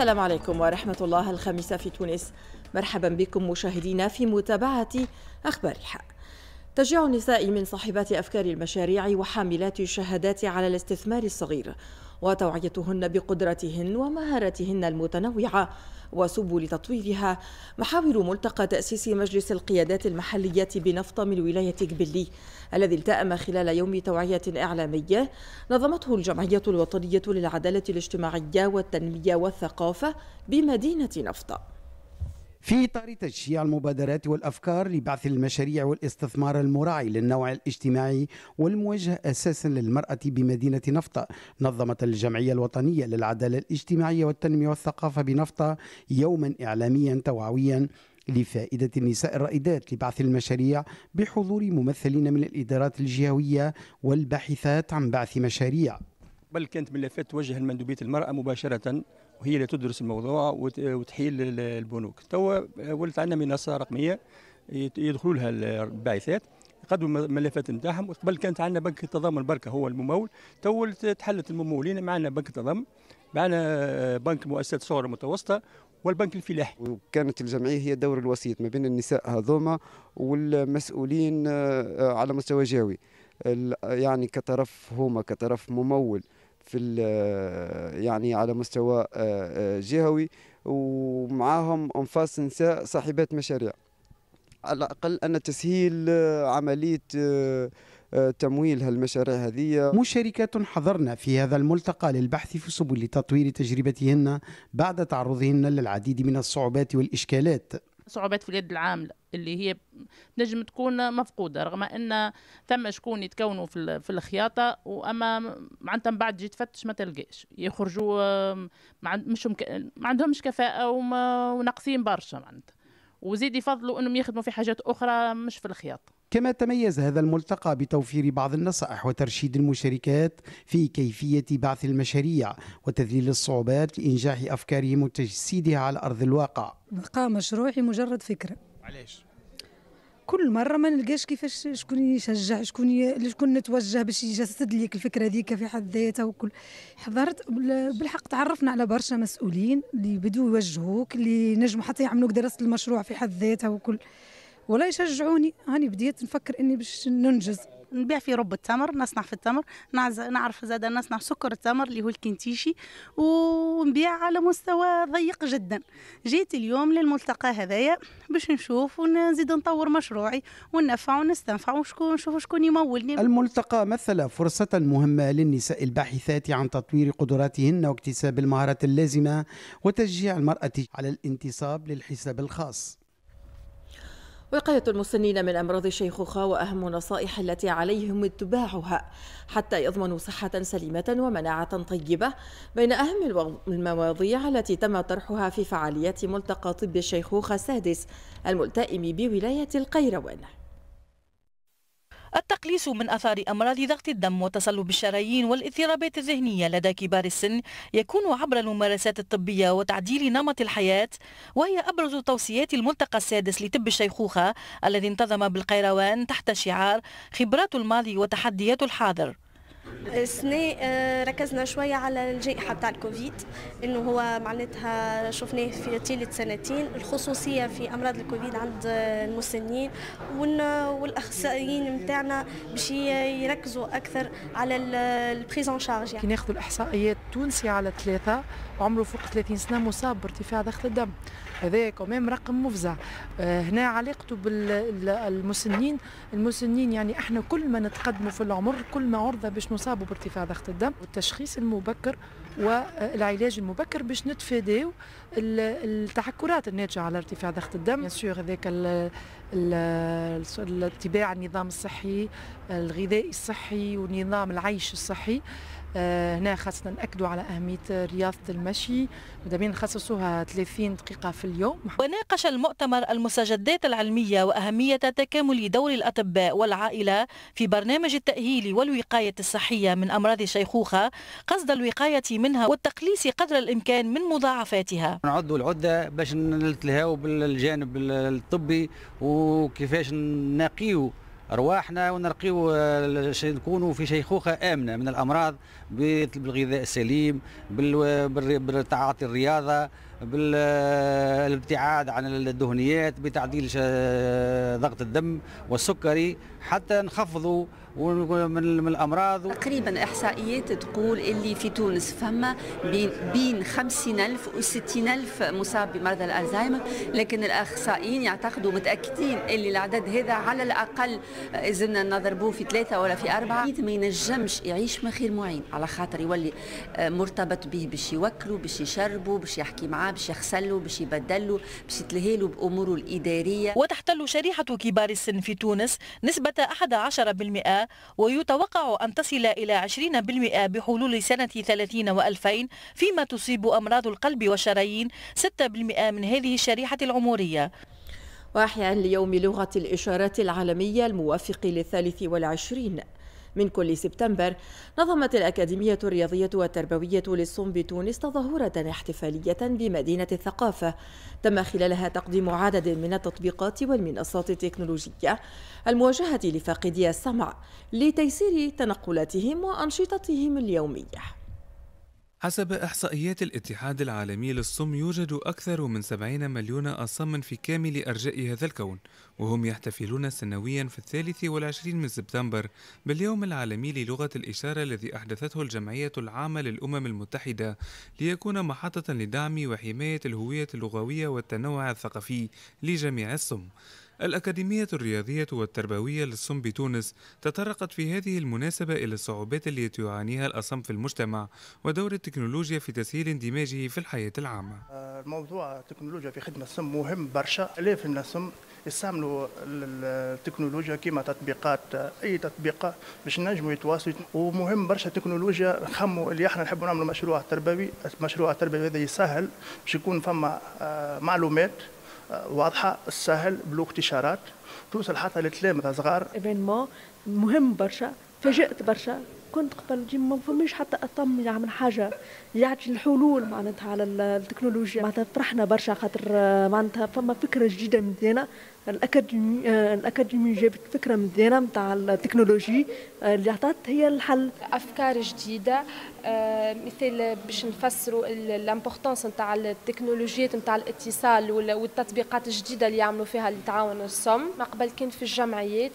السلام عليكم ورحمة الله الخامسة في تونس مرحبا بكم مشاهدينا في متابعة أخبار الحق تشجيع النساء من صاحبات أفكار المشاريع وحاملات الشهادات على الاستثمار الصغير وتوعيتهن بقدرتهن ومهاراتهن المتنوعة وسبل تطويرها محاور ملتقى تأسيس مجلس القيادات المحلية بنفط من ولايه جبلي الذي التأم خلال يوم توعية إعلامية نظمته الجمعية الوطنية للعدالة الاجتماعية والتنمية والثقافة بمدينة نفط في إطار تشجيع المبادرات والأفكار لبعث المشاريع والاستثمار المراعي للنوع الاجتماعي والموجه أساسا للمرأة بمدينة نفطة نظمت الجمعية الوطنية للعدالة الاجتماعية والتنمية والثقافة بنفطة يوما إعلاميا توعويا لفائدة النساء الرائدات لبعث المشاريع بحضور ممثلين من الإدارات الجهوية والباحثات عن بعث مشاريع بل كانت ملفات توجه المندوبية المرأة مباشرة وهي اللي تدرس الموضوع وتحيل البنوك توا ولت عندنا منصه رقميه يدخلوا لها الباعثات يقدموا الملفات نتاعهم قبل كانت عندنا بنك التضامن بركه هو الممول تو تحلت الممولين معنا بنك التضامن معنا بنك مؤسسات صغرى متوسطه والبنك الفلاحي وكانت الجمعيه هي دور الوسيط ما بين النساء هذوما والمسؤولين آه، على مستوى جاوي يعني كطرف هما كطرف ممول في يعني على مستوى آه، آه، جهوي ومعاهم انفاس نساء صاحبات مشاريع على الاقل ان تسهيل آه، عمليه تمويل هالمشاريع هذه مشاركات حضرنا في هذا الملتقى للبحث في سبل تطوير تجربتهن بعد تعرضهن للعديد من الصعوبات والإشكالات صعوبات في اليد العامله اللي هي نجم تكون مفقوده رغم ان ثم شكون يتكونوا في, في الخياطه واما معناتها من بعد تجي تفتش ما تلقاش يخرجوا مش مك... ما عندهمش كفاءه وناقصين برشا معناتها وزيد يفضلوا انهم يخدموا في حاجات اخرى مش في الخياطه كما تميز هذا الملتقى بتوفير بعض النصائح وترشيد المشاركات في كيفية بعث المشاريع وتذليل الصعوبات لإنجاح أفكارهم وتجسيدها على أرض الواقع بقى مشروعي مجرد فكرة علاش؟ كل مرة ما نلقاش كيفاش شكون يشجع شكون شكون نتوجه باش يجسد ليك الفكرة هذيك في حد ذاتها وكل حضرت بالحق تعرفنا على برشا مسؤولين اللي بدوا يوجهوك اللي نجموا حتى يعملوك دراسة المشروع في حد ذاتها وكل ولا يشجعوني هاني بديت نفكر اني باش ننجز نبيع في رب التمر نصنع في التمر نعرف زاد نصنع سكر التمر اللي هو الكنتيشي ونبيع على مستوى ضيق جدا جيت اليوم للملتقى هذايا باش نشوف ونزيد نطور مشروعي وننفع ونستنفع وشكون نشوف شكون يمولني الملتقى مثل فرصة مهمة للنساء الباحثات عن تطوير قدراتهن واكتساب المهارات اللازمة وتشجيع المرأة على الانتصاب للحساب الخاص وقاية المسنين من أمراض الشيخوخة وأهم النصائح التي عليهم اتباعها حتى يضمنوا صحة سليمة ومناعة طيبة بين أهم المواضيع التي تم طرحها في فعاليات ملتقى طب الشيخوخة السادس الملتئم بولاية القيروان التقليص من آثار أمراض ضغط الدم وتصلب الشرايين والاضطرابات الذهنية لدى كبار السن يكون عبر الممارسات الطبية وتعديل نمط الحياة وهي أبرز توصيات الملتقى السادس لطب الشيخوخة الذي انتظم بالقيروان تحت شعار خبرات الماضي وتحديات الحاضر السنة آه، ركزنا شوية على الجائحة بتاع الكوفيد انه هو معناتها شفناه في طيلة سنتين الخصوصية في امراض الكوفيد عند المسنين والاخصائيين متاعنا باش يركزوا اكثر على البريزون شارج يعني. كي ناخذوا الاحصائيات تونسي على ثلاثة عمره فوق 30 سنة مصاب بارتفاع ضغط الدم هذا كمان رقم مفزع آه، هنا علاقته بالمسنين المسنين يعني احنا كل ما نتقدموا في العمر كل ما عرضه باش نصابوا بارتفاع ضغط الدم والتشخيص المبكر والعلاج المبكر باش نتفاداو التحكرات الناتجه على ارتفاع ضغط الدم بيان سور هذاك اتباع النظام الصحي الغذائي الصحي ونظام العيش الصحي آه، هنا خاصنا ناكدوا على أهمية رياضة المشي مدامين نخصصوها 30 دقيقة في اليوم وناقش المؤتمر المستجدات العلمية وأهمية تكامل دور الأطباء والعائلة في برنامج التأهيل والوقاية الصحية من أمراض الشيخوخة قصد الوقاية منها والتقليص قدر الإمكان من مضاعفاتها نعدوا العدة باش نلتلهاو بالجانب الطبي وكيفاش نقيو ارواحنا ونرقيو آه، نكونوا في شيخوخه امنه من الامراض بالغذاء السليم بالتعاطي الرياضه بالابتعاد آه، عن الدهنيات بتعديل آه، ضغط الدم والسكري حتى نخفضوا ومن الامراض تقريبا احصائيات تقول اللي في تونس فما بين بين 50000 و 60000 مصاب بمرض الالزهايمر لكن الاخصائيين يعتقدوا متاكدين اللي العدد هذا على الاقل اذا نضربوه في ثلاثه ولا في اربعه ما ينجمش يعيش من غير معين على خاطر يولي آه، مرتبط به باش يوكله باش يشربه باش يحكي معاه باش يغسلوا باش يبدله باش يتلهي له باموره الاداريه وتحتل شريحه كبار السن في تونس نسبه 11% ويتوقع أن تصل إلى 20% بحلول سنة 30 و2000 فيما تصيب أمراض القلب والشرايين 6% من هذه الشريحة العمرية وأحياء ليوم لغة الإشارات العالمية الموافق للثالث والعشرين من كل سبتمبر نظمت الأكاديمية الرياضية والتربوية للصم بتونس تظاهرة احتفالية بمدينة الثقافة تم خلالها تقديم عدد من التطبيقات والمنصات التكنولوجية المواجهة لفاقدي السمع لتيسير تنقلاتهم وأنشطتهم اليومية حسب إحصائيات الاتحاد العالمي للصم يوجد أكثر من 70 مليون أصم في كامل أرجاء هذا الكون وهم يحتفلون سنويا في الثالث والعشرين من سبتمبر باليوم العالمي للغة الإشارة الذي أحدثته الجمعية العامة للأمم المتحدة ليكون محطة لدعم وحماية الهوية اللغوية والتنوع الثقافي لجميع الصم الأكاديمية الرياضية والتربوية للصم بتونس تطرقت في هذه المناسبة إلى الصعوبات التي يعانيها الأصم في المجتمع ودور التكنولوجيا في تسهيل اندماجه في الحياة العامة. الموضوع آه، التكنولوجيا في خدمة الصم مهم برشا، آلاف من الصم يستعملوا التكنولوجيا كما تطبيقات اي تطبيق باش نجموا يتواصلوا ومهم برشا التكنولوجيا نخموا اللي احنا نحبوا نعملوا مشروع تربوي المشروع التربوي هذا يسهل باش يكون فما آه، معلومات واضحه السهل اشارات توصل حتى لتلامذه صغار ايفينمون مهم برشا فجأت برشا كنت قبل جيم ما فماش حتى اطم يعمل يعني حاجه يعطي الحلول معناتها على التكنولوجيا معناتها فرحنا برشا خاطر آه، معناتها فما فكره جديده مزيانه الاكاديمي الاكاديمي جابت فكره مزيانه نتاع التكنولوجي اللي عطات هي الحل افكار جديده آه، مثل باش نفسروا لامبورطونس نتاع التكنولوجيات نتاع الاتصال والتطبيقات الجديده اللي يعملوا فيها التعاون الصم ما قبل كان في الجمعيات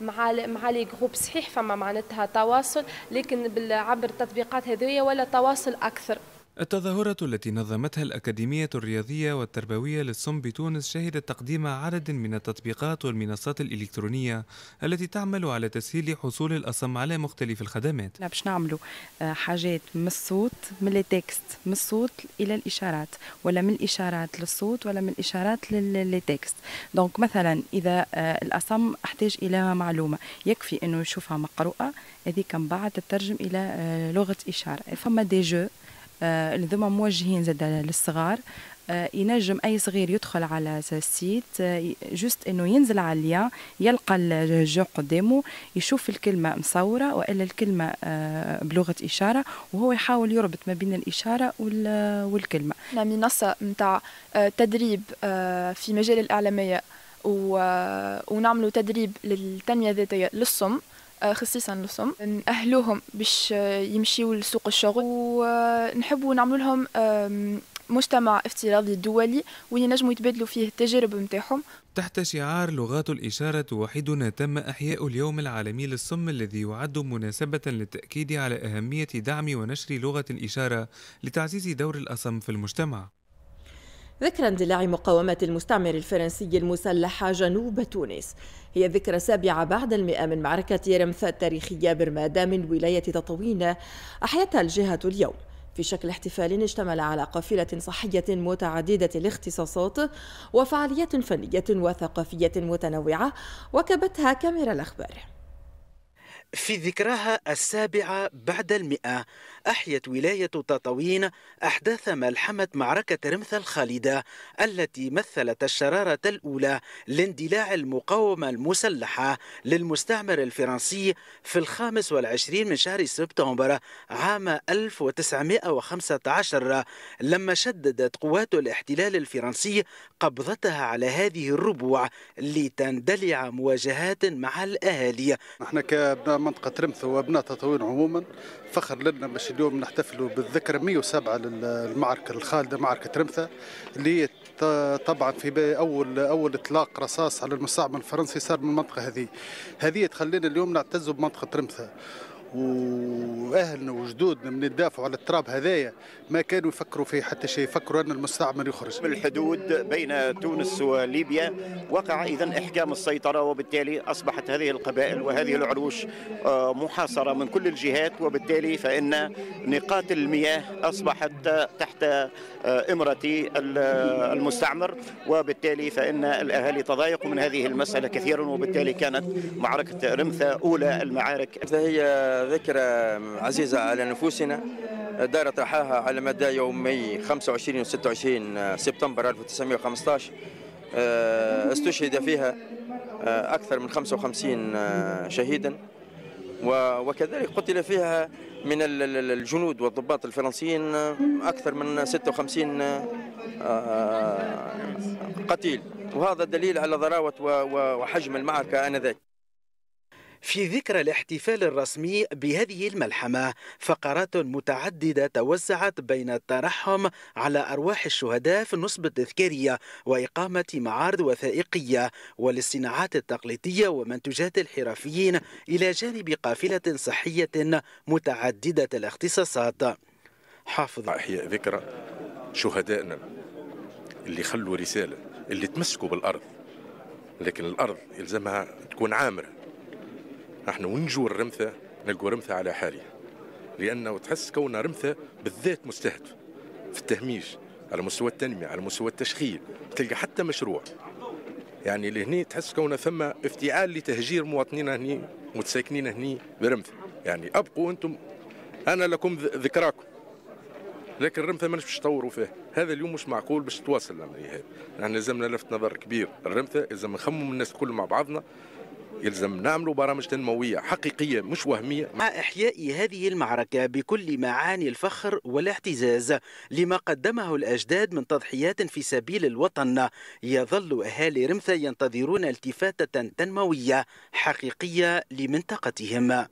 مع مع لي جروب صحيح فما معناتها تواصل لكن عبر التطبيقات هذويا ولا تواصل اكثر التظاهرة التي نظمتها الأكاديمية الرياضية والتربوية للصم بتونس شهدت تقديم عدد من التطبيقات والمنصات الإلكترونية التي تعمل على تسهيل حصول الأصم على مختلف الخدمات. احنا باش نعملوا آه، حاجات من الصوت من التكست من الصوت إلى الإشارات ولا من الإشارات للصوت ولا من الإشارات للتكست. دونك مثلا إذا آه، الأصم احتاج إلى معلومة يكفي أنه يشوفها مقروءة هذيك من بعد تترجم إلى آه، لغة إشارة. فما دي جو آه، اللي موجهين زاد للصغار آه، ينجم اي صغير يدخل على السيت آه، جوست انه ينزل على الليان يلقى الجو قدامه يشوف الكلمه مصوره والا الكلمه بلغه اشاره وهو يحاول يربط ما بين الاشاره والكلمه نعم، منصه نتاع تدريب في مجال الاعلاميه ونعملوا تدريب للتنميه الذاتيه للصم خصيصا لصم نأهلوهم باش آه، يمشيو لسوق الشغل ونحبوا نعملوا لهم مجتمع افتراضي دولي وين ينجموا يتبادلوا فيه التجارب نتاعهم تحت شعار لغات الإشارة وحدنا تم إحياء اليوم العالمي للصم الذي يعد مناسبة للتأكيد على أهمية دعم ونشر لغة الإشارة لتعزيز دور الأصم في المجتمع ذكرى اندلاع مقاومة المستعمر الفرنسي المسلحة جنوب تونس هي الذكرى السابعة بعد المئة من معركة رمثا التاريخية برمادة من ولاية تطوين أحيتها الجهة اليوم في شكل احتفال اشتمل على قافلة صحية متعددة الاختصاصات وفعاليات فنية وثقافية متنوعة وكبتها كاميرا الأخبار في ذكراها السابعة بعد المئة أحيت ولاية تطاوين أحداث ملحمة معركة رمث الخالدة التي مثلت الشرارة الأولى لاندلاع المقاومة المسلحة للمستعمر الفرنسي في الخامس والعشرين من شهر سبتمبر عام 1915 لما شددت قوات الاحتلال الفرنسي قبضتها على هذه الربوع لتندلع مواجهات مع الأهالي نحن كمنطقة رمث وأبناء تطاوين عموما فخر لنا باش اليوم نحتفلوا بالذكرى 107 للمعركه الخالده معركه رمثا اللي طبعا في اول اول اطلاق رصاص على المستعمر الفرنسي صار من المنطقه هذه هذه تخلينا اليوم نعتزوا بمنطقه رمثا واهلنا وجدودنا من الدافع على التراب هذايا ما كانوا يفكروا فيه حتى شيء يفكروا ان المستعمر يخرج من الحدود بين تونس وليبيا وقع اذا احكام السيطره وبالتالي اصبحت هذه القبائل وهذه العروش آه، محاصره من كل الجهات وبالتالي فان نقاط المياه اصبحت تحت آه، امرة آه، المستعمر وبالتالي فان الاهالي تضايقوا من هذه المساله كثيرا وبالتالي كانت معركه رمثه اولى المعارك هي ذكرى عزيزة على نفوسنا دارت رحاها على مدى يومي 25 و 26 سبتمبر 1915 آه، استشهد فيها آه، أكثر من 55 آه، شهيدا وكذلك قتل فيها من الجنود والضباط الفرنسيين أكثر من 56 قتيل وهذا دليل على ضراوة وحجم المعركة آنذاك في ذكرى الاحتفال الرسمي بهذه الملحمة فقرات متعددة توزعت بين الترحم على أرواح الشهداء في النصب التذكارية وإقامة معارض وثائقية وللصناعات التقليدية ومنتجات الحرفيين إلى جانب قافلة صحية متعددة الاختصاصات حافظ أحياء آه، ذكرى شهدائنا اللي خلوا رسالة اللي تمسكوا بالأرض لكن الأرض يلزمها تكون عامرة احنا ونجو الرمثة نلقوا رمثة على حالها لأنه تحس كون رمثة بالذات مستهدف في التهميش على مستوى التنمية على مستوى التشغيل تلقى حتى مشروع يعني لهني تحس كون ثم افتعال لتهجير مواطنينا هني متساكنين هني برمثة يعني أبقوا أنتم أنا لكم ذكراكم لكن الرمثة ما باش تطوروا فيه هذا اليوم مش معقول باش تواصل العملية هذه يعني لازمنا لفت نظر كبير الرمثة لازم نخمم الناس الكل مع بعضنا يلزم نعملوا برامج تنموية حقيقية مش وهمية مع إحياء هذه المعركة بكل معاني الفخر والاعتزاز لما قدمه الأجداد من تضحيات في سبيل الوطن يظل أهالي رمثة ينتظرون التفاتة تنموية حقيقية لمنطقتهم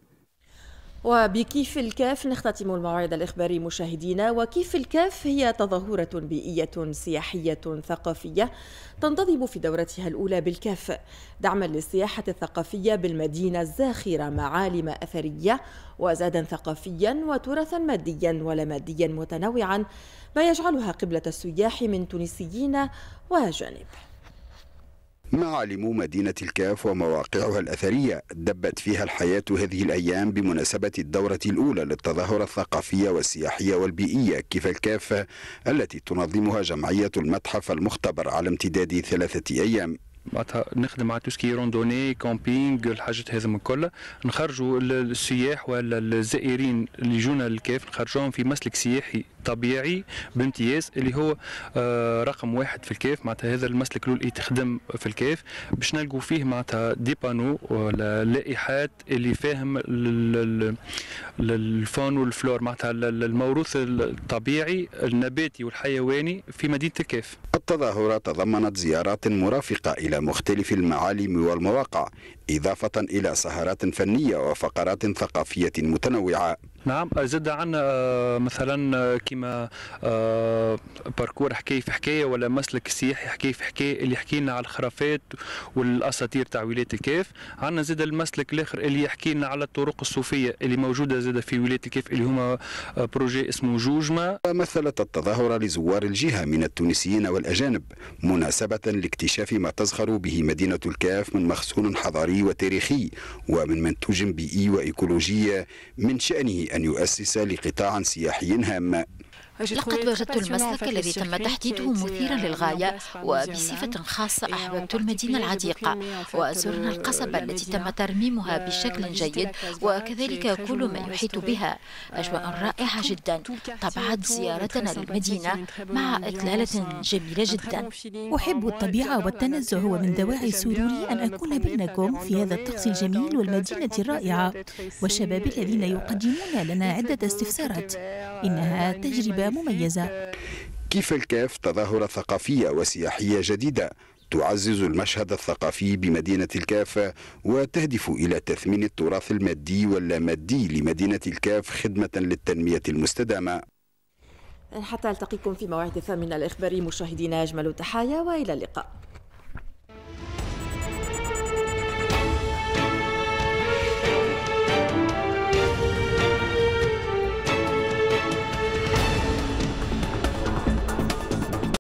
وبكيف الكاف نختتم الموعد الإخباري مشاهدينا وكيف الكاف هي تظاهرة بيئية سياحية ثقافية تنتظم في دورتها الأولى بالكاف دعما للسياحة الثقافية بالمدينة الزاخرة معالم أثرية وزادا ثقافيا وتراثا ماديا ولا ماديا متنوعا ما يجعلها قبلة السياح من تونسيين وأجانب معالم مدينة الكاف ومواقعها الأثرية دبت فيها الحياة هذه الأيام بمناسبة الدورة الأولى للتظاهرة الثقافية والسياحية والبيئية كيف الكافة التي تنظمها جمعية المتحف المختبر على امتداد ثلاثة أيام معناتها نخدم على توسكي روندوني كامبينغ الحاجات هذا من نخرجوا السياح ولا الزائرين اللي يجونا للكاف نخرجوهم في مسلك سياحي طبيعي بامتياز اللي هو آه، رقم واحد في الكيف معناتها هذا المسلك الاول تخدم في الكيف باش نلقوا فيه معناتها دي بانو ولا لائحات اللي فاهم الفون والفلور معناتها الموروث الطبيعي النباتي والحيواني في مدينه الكيف التظاهره تضمنت زيارات مرافقه الى مختلف المعالم والمواقع إضافة إلى سهرات فنية وفقرات ثقافية متنوعة نعم زاد عنا آه، مثلا آه، كما آه، باركور حكاية في حكاية ولا مسلك سياحي حكاية في حكاية اللي يحكي لنا على الخرافات والأساطير تاع ولاية الكيف عندنا زاد المسلك الآخر اللي يحكي لنا على الطرق الصوفية اللي موجودة زاد في ولاية الكيف اللي هما بروجي اسمه جوجما مثلت التظاهرة لزوار الجهة من التونسيين والأجانب مناسبة لاكتشاف ما تزخر به مدينة الكاف من مخزون حضاري ثقافي وتاريخي ومن منتوج بيئي وإيكولوجية من شأنه أن يؤسس لقطاع سياحي هام لقد وجدت المسلك الذي تم تحديده مثيرا euh, للغاية وبصفة خاصة أحببت المدينة العتيقة وزرنا euh, القصبة التي تم ترميمها euh, بشكل جيد وكذلك كل ما يحيط بها أجواء رائعة جدا طبعت زيارتنا للمدينة مع إطلالة جميلة جدا أحب الطبيعة والتنزه ومن دواعي سروري أن أكون بينكم في هذا الطقس الجميل والمدينة الرائعة والشباب الذين يقدمون لنا عدة استفسارات إنها تجربة مميزة كيف الكاف تظاهرة ثقافية وسياحية جديدة تعزز المشهد الثقافي بمدينة الكاف وتهدف إلى تثمين التراث المادي واللامادي لمدينة الكاف خدمة للتنمية المستدامة حتى ألتقيكم في موعد الثامنة الإخباري مشاهدينا أجمل التحايا وإلى اللقاء